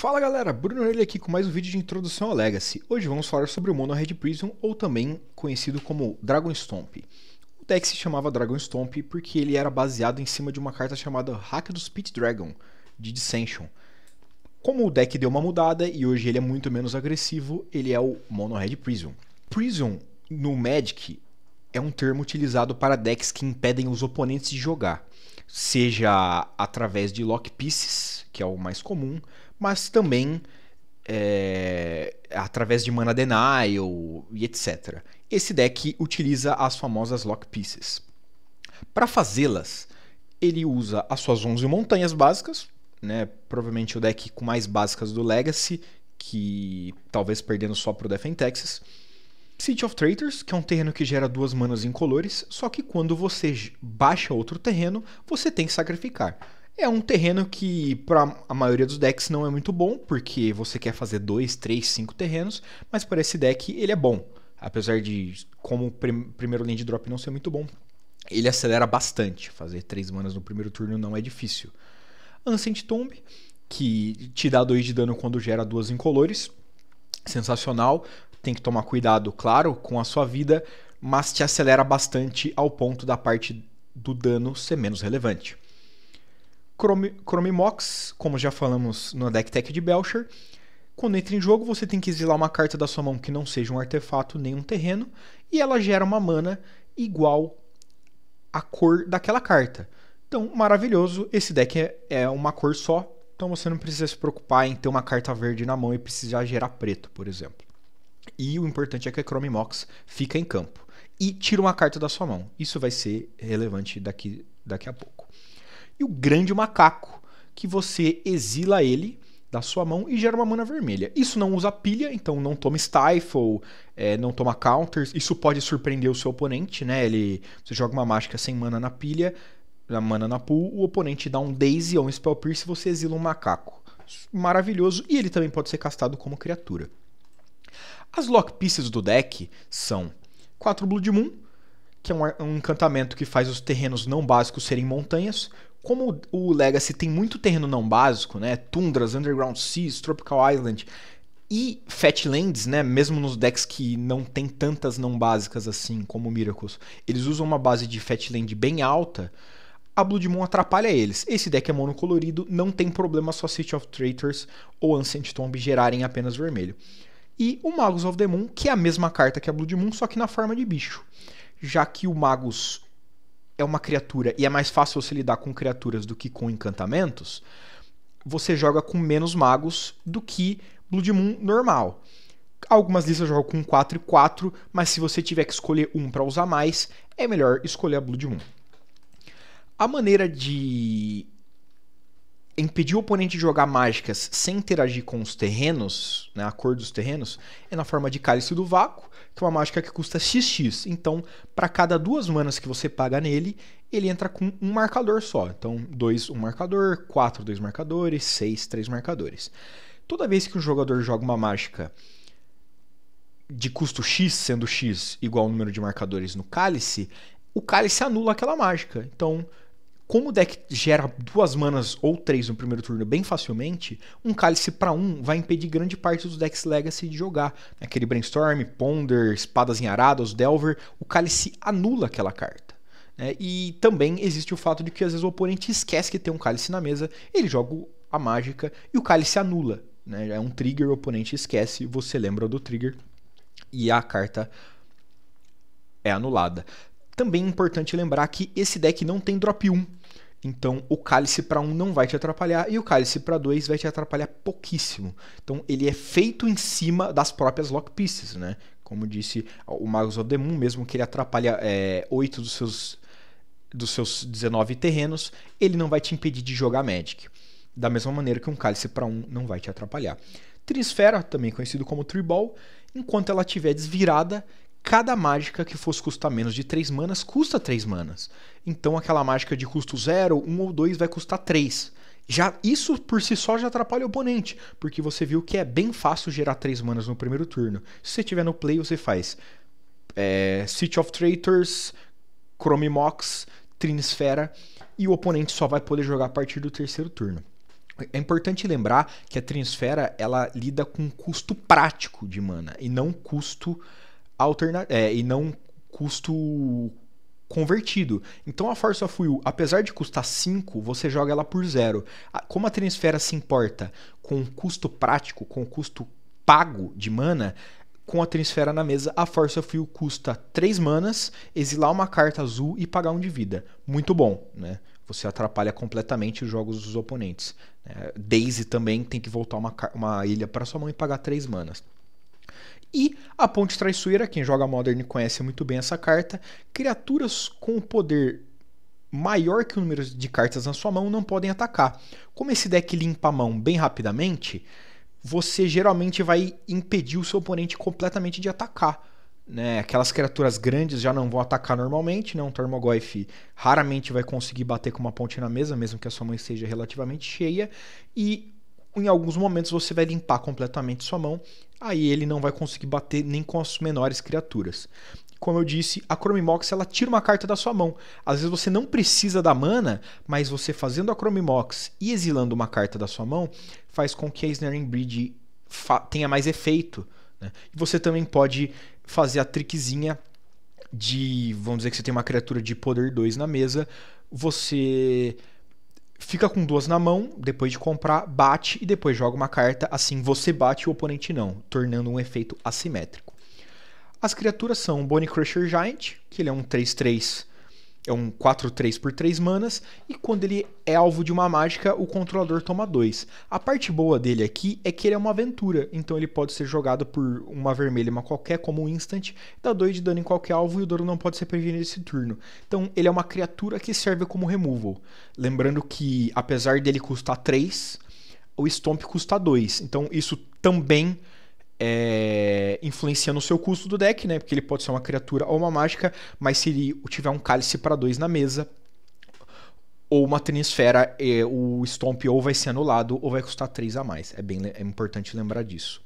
Fala galera, Bruno Relli aqui com mais um vídeo de introdução ao Legacy. Hoje vamos falar sobre o Mono Red Prism, ou também conhecido como Dragon Stomp. O deck se chamava Dragon Stomp porque ele era baseado em cima de uma carta chamada Hack do Speed Dragon, de Dissension. Como o deck deu uma mudada e hoje ele é muito menos agressivo, ele é o Mono Red Prism. Prism, no Magic, é um termo utilizado para decks que impedem os oponentes de jogar. Seja através de Lock Pieces, que é o mais comum, mas também é, através de mana denial e etc. Esse deck utiliza as famosas lock pieces. Para fazê-las, ele usa as suas 11 montanhas básicas, né? provavelmente o deck com mais básicas do Legacy, que talvez perdendo só para o Death in Texas. City of Traitors, que é um terreno que gera duas manas incolores, só que quando você baixa outro terreno, você tem que sacrificar. É um terreno que para a maioria dos decks não é muito bom, porque você quer fazer 2, 3, 5 terrenos, mas para esse deck ele é bom. Apesar de, como prim primeiro land drop não ser muito bom, ele acelera bastante. Fazer 3 manas no primeiro turno não é difícil. Ancient Tomb, que te dá 2 de dano quando gera duas incolores. Sensacional. Tem que tomar cuidado, claro, com a sua vida, mas te acelera bastante ao ponto da parte do dano ser menos relevante. Chrome, Mox, como já falamos no deck tech de Belcher, quando entra em jogo, você tem que exilar uma carta da sua mão que não seja um artefato nem um terreno, e ela gera uma mana igual à cor daquela carta. Então, maravilhoso, esse deck é, é, uma cor só, então você não precisa se preocupar em ter uma carta verde na mão e precisar gerar preto, por exemplo. E o importante é que a Chrome Mox fica em campo e tira uma carta da sua mão. Isso vai ser relevante daqui, daqui a pouco e o grande macaco, que você exila ele da sua mão e gera uma mana vermelha. Isso não usa pilha, então não toma stifle, é, não toma counters. Isso pode surpreender o seu oponente, né? Ele, você joga uma mágica sem mana na pilha, na mana na pool, o oponente dá um daisy ou um spell pierce e você exila um macaco. Maravilhoso, e ele também pode ser castado como criatura. As lock pieces do deck são 4 Blood Moon, que é um, um encantamento que faz os terrenos não básicos serem montanhas, como o Legacy tem muito terreno não básico, né? Tundras, Underground Seas, Tropical Island e Fatlands, né? Mesmo nos decks que não tem tantas não básicas assim, como Miracles, eles usam uma base de Fatland bem alta. A Blood Moon atrapalha eles. Esse deck é monocolorido, não tem problema só City of Traitors ou Ancient Tomb gerarem apenas vermelho. E o Magus of the Moon, que é a mesma carta que a Blood Moon, só que na forma de bicho. Já que o Magus é uma criatura e é mais fácil você lidar com criaturas do que com encantamentos, você joga com menos magos do que Blood Moon normal. Algumas listas jogam com 4 e 4, mas se você tiver que escolher um para usar mais, é melhor escolher a Blood Moon. A maneira de impedir o oponente de jogar mágicas sem interagir com os terrenos, né, a cor dos terrenos, é na forma de Cálice do Vácuo, que é uma mágica que custa XX. Então, para cada duas manas que você paga nele, ele entra com um marcador só. Então, dois, um marcador, quatro, dois marcadores, seis, três marcadores. Toda vez que um jogador joga uma mágica de custo X, sendo X igual ao número de marcadores no cálice, o cálice anula aquela mágica. Então, como o deck gera duas manas ou três no primeiro turno bem facilmente, um cálice para um vai impedir grande parte dos decks Legacy de jogar. Aquele Brainstorm, Ponder, Espadas Enharadas, Delver, o cálice anula aquela carta. É, e também existe o fato de que às vezes o oponente esquece que tem um cálice na mesa, ele joga a mágica e o cálice anula. Né? É um trigger, o oponente esquece, você lembra do trigger e a carta é anulada. Também é importante lembrar que esse deck não tem drop 1. Então o cálice para 1 não vai te atrapalhar e o cálice para 2 vai te atrapalhar pouquíssimo. Então ele é feito em cima das próprias lock pieces, né? Como disse o magus of the Moon, mesmo que ele atrapalhe é, 8 dos seus, dos seus 19 terrenos, ele não vai te impedir de jogar Magic. Da mesma maneira que um cálice para 1 não vai te atrapalhar. Trisfera, também conhecido como Ball, enquanto ela estiver desvirada, cada mágica que fosse custar menos de 3 manas custa 3 manas. Então aquela mágica de custo 0, 1 ou 2 vai custar 3. Já isso por si só já atrapalha o oponente, porque você viu que é bem fácil gerar 3 manas no primeiro turno. Se você tiver no play, você faz é, City of Traitors, Chrome Mox, Trinesfera e o oponente só vai poder jogar a partir do terceiro turno. É importante lembrar que a Trinesfera ela lida com custo prático de mana e não custo é, e não custo convertido. Então a Force of Will, apesar de custar 5, você joga ela por zero. Como a Transfera se importa com o custo prático, com o custo pago de mana, com a Transfera na mesa, a Force of Will custa 3 manas, exilar uma carta azul e pagar um de vida. Muito bom, né? Você atrapalha completamente os jogos dos oponentes. Né? Daisy também tem que voltar uma, uma ilha para sua mão e pagar 3 manas. E a Ponte Traiçoeira, quem joga Modern conhece muito bem essa carta. Criaturas com o poder maior que o número de cartas na sua mão não podem atacar. Como esse deck limpa a mão bem rapidamente, você geralmente vai impedir o seu oponente completamente de atacar. Né? Aquelas criaturas grandes já não vão atacar normalmente, né? um Tormogoyf raramente vai conseguir bater com uma ponte na mesa, mesmo que a sua mão esteja relativamente cheia. E em alguns momentos você vai limpar completamente sua mão, aí ele não vai conseguir bater nem com as menores criaturas. Como eu disse, a Chromimox ela tira uma carta da sua mão. Às vezes você não precisa da mana, mas você fazendo a Chromimox e exilando uma carta da sua mão faz com que a Snaring Breed tenha mais efeito. Né? E você também pode fazer a trickzinha de. Vamos dizer que você tem uma criatura de poder 2 na mesa, você fica com duas na mão, depois de comprar, bate e depois joga uma carta, assim você bate e o oponente não, tornando um efeito assimétrico. As criaturas são o Bone Crusher Giant, que ele é um 3-3 é um 4-3 por 3 manas, e quando ele é alvo de uma mágica, o controlador toma 2. A parte boa dele aqui é que ele é uma aventura, então ele pode ser jogado por uma vermelha uma qualquer, como um instant, dá 2 de dano em qualquer alvo e o dano não pode ser prevenido nesse turno. Então ele é uma criatura que serve como removal. Lembrando que, apesar dele custar 3, o Stomp custa 2, então isso também é, influencia no seu custo do deck, né? Porque ele pode ser uma criatura ou uma mágica, mas se ele tiver um cálice para dois na mesa ou uma trinisfera, é, o Stomp ou vai ser anulado ou vai custar três a mais. É bem é importante lembrar disso.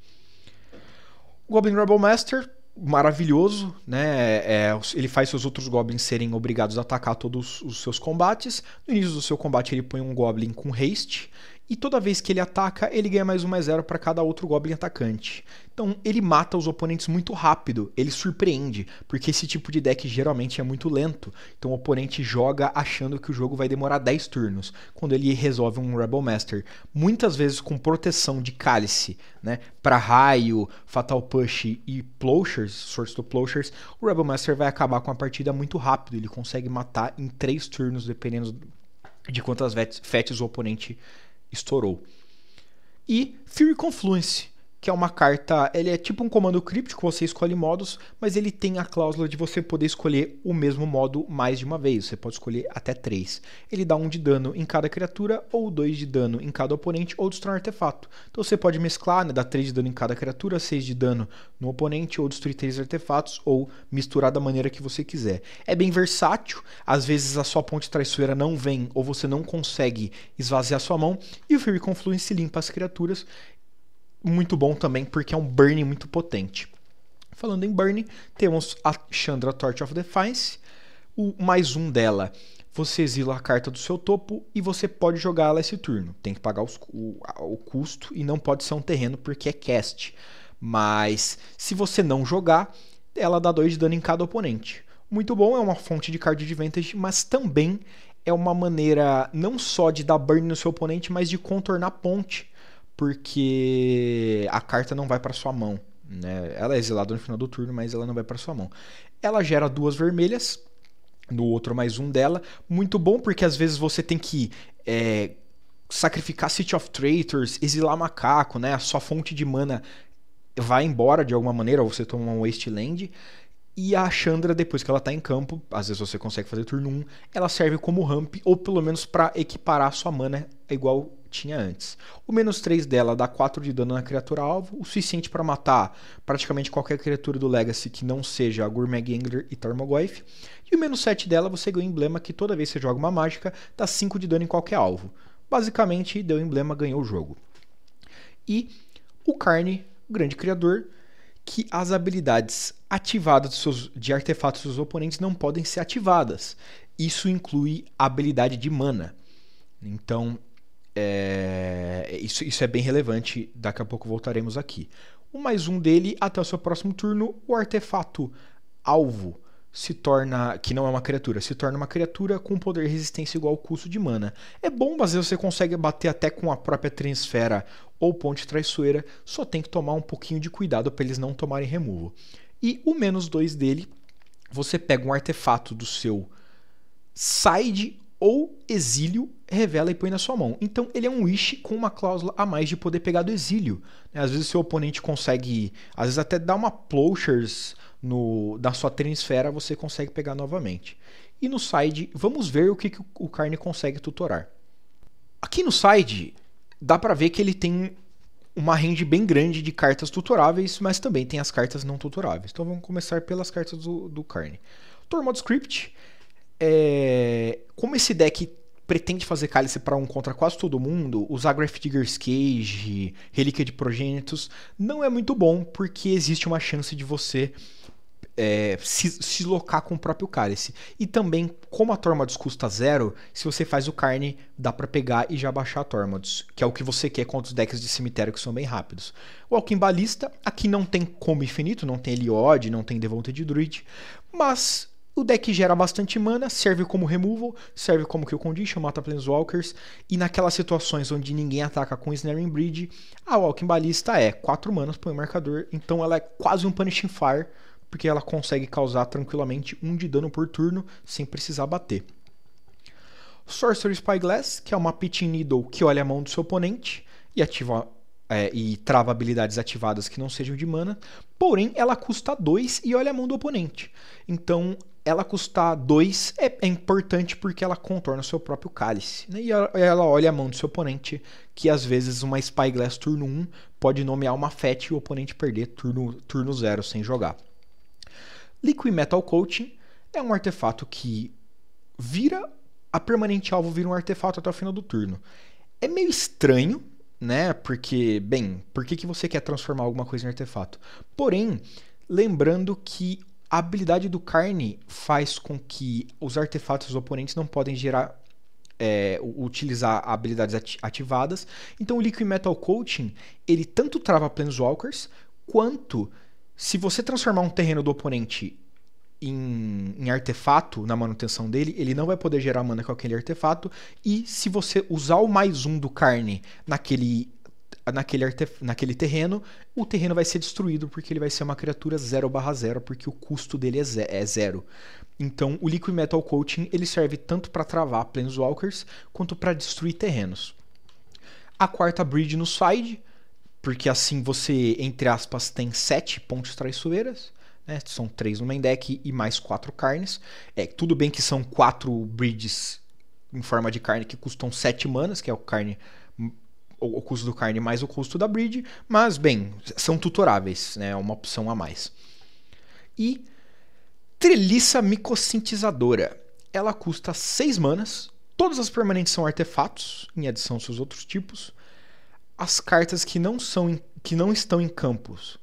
Goblin Rebel Master, maravilhoso, né? É, é ele faz seus outros goblins serem obrigados a atacar todos os seus combates. No início do seu combate, ele põe um goblin com haste e toda vez que ele ataca, ele ganha mais um mais zero para cada outro Goblin atacante. Então ele mata os oponentes muito rápido, ele surpreende, porque esse tipo de deck geralmente é muito lento. Então o oponente joga achando que o jogo vai demorar 10 turnos, quando ele resolve um Rebel Master. Muitas vezes com proteção de cálice, né? Para raio, Fatal Push e Plowshares, Source to Plowshares, o Rebel Master vai acabar com a partida muito rápido. Ele consegue matar em 3 turnos, dependendo de quantas fetes o oponente estourou. E Fury Confluence, que é uma carta, ele é tipo um comando críptico, você escolhe modos, mas ele tem a cláusula de você poder escolher o mesmo modo mais de uma vez, você pode escolher até três. Ele dá um de dano em cada criatura, ou dois de dano em cada oponente, ou destrói um artefato. Então você pode mesclar, né, dar três de dano em cada criatura, seis de dano no oponente, ou destruir três artefatos, ou misturar da maneira que você quiser. É bem versátil, às vezes a sua ponte traiçoeira não vem, ou você não consegue esvaziar sua mão, e o Fury Confluence limpa as criaturas, muito bom também, porque é um burn muito potente. Falando em burn, temos a Chandra Torch of Defiance, o mais um dela. Você exila a carta do seu topo e você pode jogá-la esse turno. Tem que pagar os, o, o custo e não pode ser um terreno porque é cast. Mas se você não jogar, ela dá 2 de dano em cada oponente. Muito bom, é uma fonte de card advantage, mas também é uma maneira não só de dar burn no seu oponente, mas de contornar ponte porque a carta não vai para sua mão. Né? Ela é exilada no final do turno, mas ela não vai para sua mão. Ela gera duas vermelhas, no outro mais um dela. Muito bom, porque às vezes você tem que é, sacrificar City of Traitors, exilar macaco, né? A sua fonte de mana vai embora de alguma maneira, ou você toma um Wasteland. E a Chandra, depois que ela tá em campo, às vezes você consegue fazer turno 1, ela serve como ramp, ou pelo menos para equiparar a sua mana igual tinha antes. O menos 3 dela dá 4 de dano na criatura alvo, o suficiente para matar praticamente qualquer criatura do Legacy que não seja a Gourmet Gangler e Tarmogoyf. E o menos 7 dela você ganha o emblema que toda vez que você joga uma mágica dá 5 de dano em qualquer alvo. Basicamente, deu o emblema, ganhou o jogo. E o Carne, o grande criador, que as habilidades ativadas seus, de artefatos dos oponentes não podem ser ativadas. Isso inclui a habilidade de mana. Então, é, isso, isso é bem relevante, daqui a pouco voltaremos aqui. O mais um dele, até o seu próximo turno, o artefato alvo se torna. que não é uma criatura, se torna uma criatura com poder e resistência igual ao custo de mana. É bom, mas você consegue bater até com a própria Transfera ou Ponte Traiçoeira, só tem que tomar um pouquinho de cuidado para eles não tomarem removo. E o menos dois dele, você pega um artefato do seu side ou exílio revela e põe na sua mão. Então ele é um wish com uma cláusula a mais de poder pegar do exílio. Né? Às vezes seu oponente consegue, às vezes até dá uma plowshares no, na sua transfera, você consegue pegar novamente. E no side, vamos ver o que, que o Carne consegue tutorar. Aqui no side, dá para ver que ele tem uma range bem grande de cartas tutoráveis, mas também tem as cartas não tutoráveis. Então vamos começar pelas cartas do, do Carne. Tormod Script é, como esse deck pretende fazer cálice para um contra quase todo mundo, usar Graph Digger's Cage, Relíquia de Progênitos, não é muito bom, porque existe uma chance de você é, se, se locar com o próprio cálice. E também, como a Tormods custa zero, se você faz o carne, dá para pegar e já baixar a Tormods, que é o que você quer contra os decks de cemitério que são bem rápidos. O Alquimbalista, aqui não tem como infinito, não tem Eliod, não tem devonta de Druid, mas o deck gera bastante mana, serve como removal, serve como kill condition, mata planeswalkers, e naquelas situações onde ninguém ataca com Snaring Bridge, a Walking Balista é 4 manas, põe o marcador, então ela é quase um Punishing Fire, porque ela consegue causar tranquilamente 1 um de dano por turno sem precisar bater. Sorcery Spyglass, que é uma Pitching Needle que olha a mão do seu oponente e ativa é, e trava habilidades ativadas que não sejam de mana, porém ela custa 2 e olha a mão do oponente. Então ela custar 2 é, é, importante porque ela contorna o seu próprio cálice. Né? E ela, ela, olha a mão do seu oponente, que às vezes uma Spyglass turno 1 um, pode nomear uma FET e o oponente perder turno 0 turno zero sem jogar. Liquid Metal Coating é um artefato que vira a permanente alvo vira um artefato até o final do turno. É meio estranho, né? Porque, bem, por que, que você quer transformar alguma coisa em artefato? Porém, lembrando que a habilidade do Carne faz com que os artefatos dos oponentes não podem gerar é, utilizar habilidades ativadas. Então o Liquid Metal Coaching, ele tanto trava Planeswalkers, quanto se você transformar um terreno do oponente em, em, artefato na manutenção dele, ele não vai poder gerar mana com aquele artefato. E se você usar o mais um do carne naquele naquele, naquele terreno, o terreno vai ser destruído porque ele vai ser uma criatura 0/0, porque o custo dele é, é, zero. Então, o Liquid Metal Coating ele serve tanto para travar Planeswalkers quanto para destruir terrenos. A quarta Bridge no side, porque assim você, entre aspas, tem 7 pontes traiçoeiras. Né? São 3 no main deck e mais 4 carnes. É, tudo bem que são 4 bridges em forma de carne que custam 7 manas, que é o carne o, o custo do carne mais o custo da bridge mas bem, são tutoráveis, né? É uma opção a mais. E treliça micossintizadora. Ela custa 6 manas, todas as permanentes são artefatos, em adição aos seus outros tipos. As cartas que não são que não estão em campos,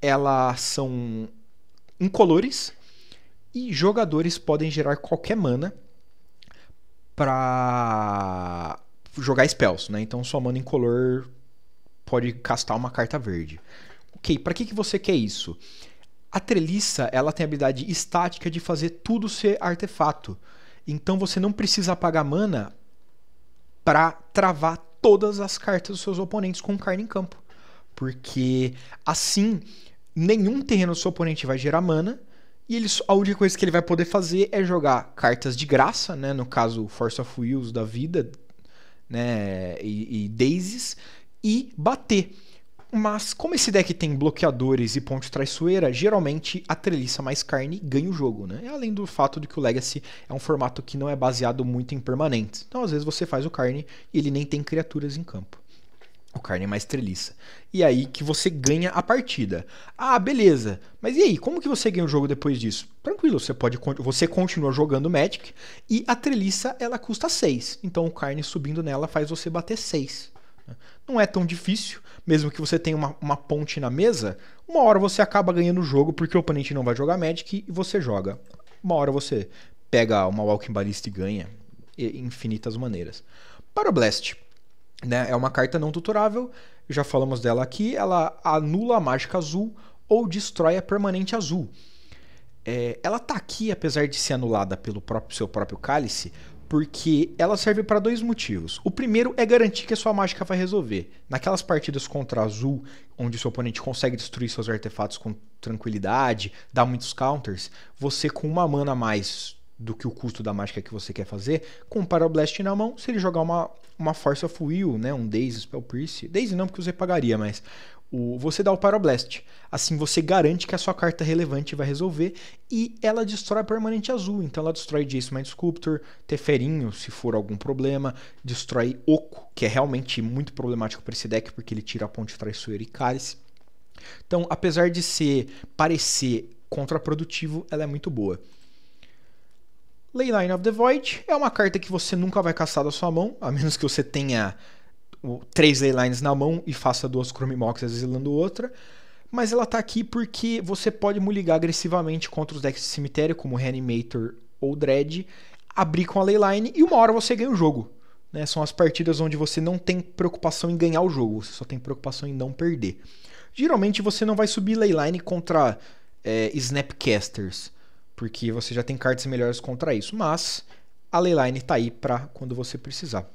elas são incolores e jogadores podem gerar qualquer mana para jogar spells, né? Então sua mana color pode castar uma carta verde. Ok, para que, que você quer isso? A treliça ela tem a habilidade estática de fazer tudo ser artefato. Então você não precisa pagar mana para travar todas as cartas dos seus oponentes com carne em campo. Porque assim, nenhum terreno do seu oponente vai gerar mana. E ele, a única coisa que ele vai poder fazer é jogar cartas de graça, né? No caso, Force of Wills da vida, né, e, e daisies e bater. Mas como esse deck tem bloqueadores e ponte traiçoeira, geralmente a treliça mais carne ganha o jogo, né? Além do fato de que o Legacy é um formato que não é baseado muito em permanentes. Então às vezes você faz o carne e ele nem tem criaturas em campo. O Carne é mais treliça. E aí que você ganha a partida. Ah, beleza. Mas e aí, como que você ganha o jogo depois disso? Tranquilo, você pode você continua jogando Magic e a treliça ela custa 6. Então o Carne subindo nela faz você bater 6. Não é tão difícil, mesmo que você tenha uma, uma ponte na mesa, uma hora você acaba ganhando o jogo porque o oponente não vai jogar Magic e você joga. Uma hora você pega uma Walking Ballista e ganha. E infinitas maneiras. Para o Blast. Né? É uma carta não tutorável, já falamos dela aqui. Ela anula a mágica azul ou destrói a permanente azul. É, ela está aqui, apesar de ser anulada pelo próprio, seu próprio cálice, porque ela serve para dois motivos. O primeiro é garantir que a sua mágica vai resolver. Naquelas partidas contra azul, onde seu oponente consegue destruir seus artefatos com tranquilidade, dá muitos counters, você com uma mana a mais do que o custo da mágica que você quer fazer, com o Pyroblast na mão, se ele jogar uma, uma Force of Will, né, um Days Spell Pierce, Days não porque você pagaria, mas o, você dá o Pyroblast. Assim você garante que a sua carta relevante vai resolver e ela destrói a permanente azul. Então ela destrói Jace Mind Sculptor, Teferinho, se for algum problema, destrói Oco, que é realmente muito problemático para esse deck porque ele tira a ponte traiçoeira e cálice. Então, apesar de ser parecer contraprodutivo, ela é muito boa. Leyline of the Void é uma carta que você nunca vai caçar da sua mão, a menos que você tenha três Leylines na mão e faça duas Chromimox Moxes exilando outra. Mas ela tá aqui porque você pode muligar agressivamente contra os decks de cemitério, como Reanimator ou Dread, abrir com a Leyline e uma hora você ganha o jogo. Né? São as partidas onde você não tem preocupação em ganhar o jogo, você só tem preocupação em não perder. Geralmente você não vai subir Leyline contra é, Snapcasters porque você já tem cartas melhores contra isso. Mas a Leyline está aí para quando você precisar.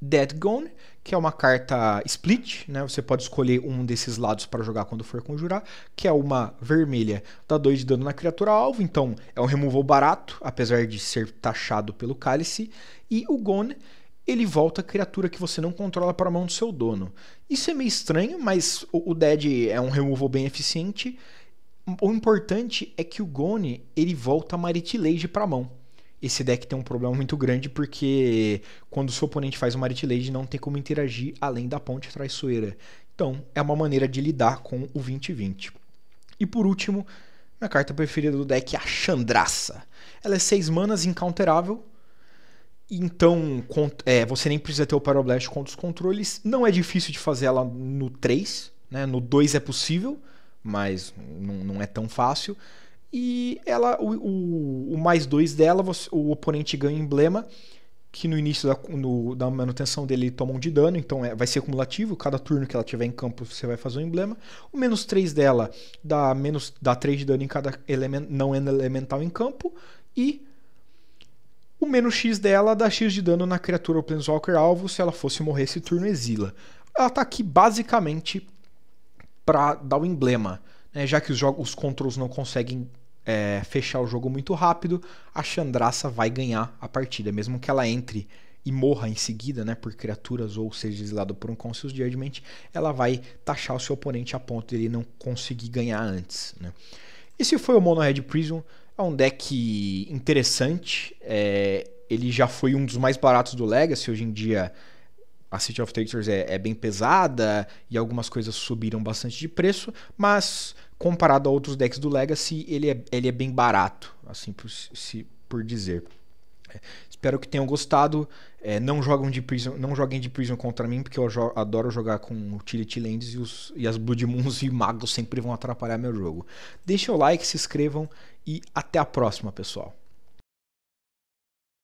Dead Gone, que é uma carta split, né? Você pode escolher um desses lados para jogar quando for conjurar, que é uma vermelha, dá 2 de dano na criatura alvo, então é um removal barato, apesar de ser taxado pelo cálice, e o Gone, ele volta a criatura que você não controla para a mão do seu dono. Isso é meio estranho, mas o Dead é um removal bem eficiente o importante é que o Goni ele volta Maritilage para mão. Esse deck tem um problema muito grande porque quando o seu oponente faz uma Maritilage não tem como interagir além da ponte traiçoeira. Então é uma maneira de lidar com o 2020. E por último, minha carta preferida do deck é a Chandraça. Ela é 6 manas incounterável. Então, é, você nem precisa ter o Pyroblast contra os controles. Não é difícil de fazer ela no 3, né? No 2 é possível mas não é tão fácil. E ela, o, o, o mais dois dela, o oponente ganha emblema, que no início da, no, da manutenção dele toma um de dano, então é, vai ser acumulativo cada turno que ela tiver em campo você vai fazer um emblema. O menos 3 dela dá menos dá 3 de dano em cada element, não elemental em campo, e o menos X dela dá X de dano na criatura ou Planeswalker alvo, se ela fosse morrer esse turno exila. Ela tá aqui basicamente para dar o emblema. Né? Já que os, jogos, os controls não conseguem é, fechar o jogo muito rápido, a Chandraça vai ganhar a partida, mesmo que ela entre e morra em seguida, né, por criaturas ou seja deslado por um Conscious Judgment, ela vai taxar o seu oponente a ponto de ele não conseguir ganhar antes, né. Esse foi o Mono Red Prison, é um deck interessante, é, ele já foi um dos mais baratos do Legacy, hoje em dia a City of Takers é, é, bem pesada e algumas coisas subiram bastante de preço, mas comparado a outros decks do Legacy, ele é, ele é bem barato, assim por, se, por dizer. É, espero que tenham gostado. É, não, jogam de Prison, não joguem de Prison contra mim, porque eu jo adoro jogar com Utility Lands e, os, e as Blood Moons e Magos sempre vão atrapalhar meu jogo. Deixem o like, se inscrevam e até a próxima, pessoal.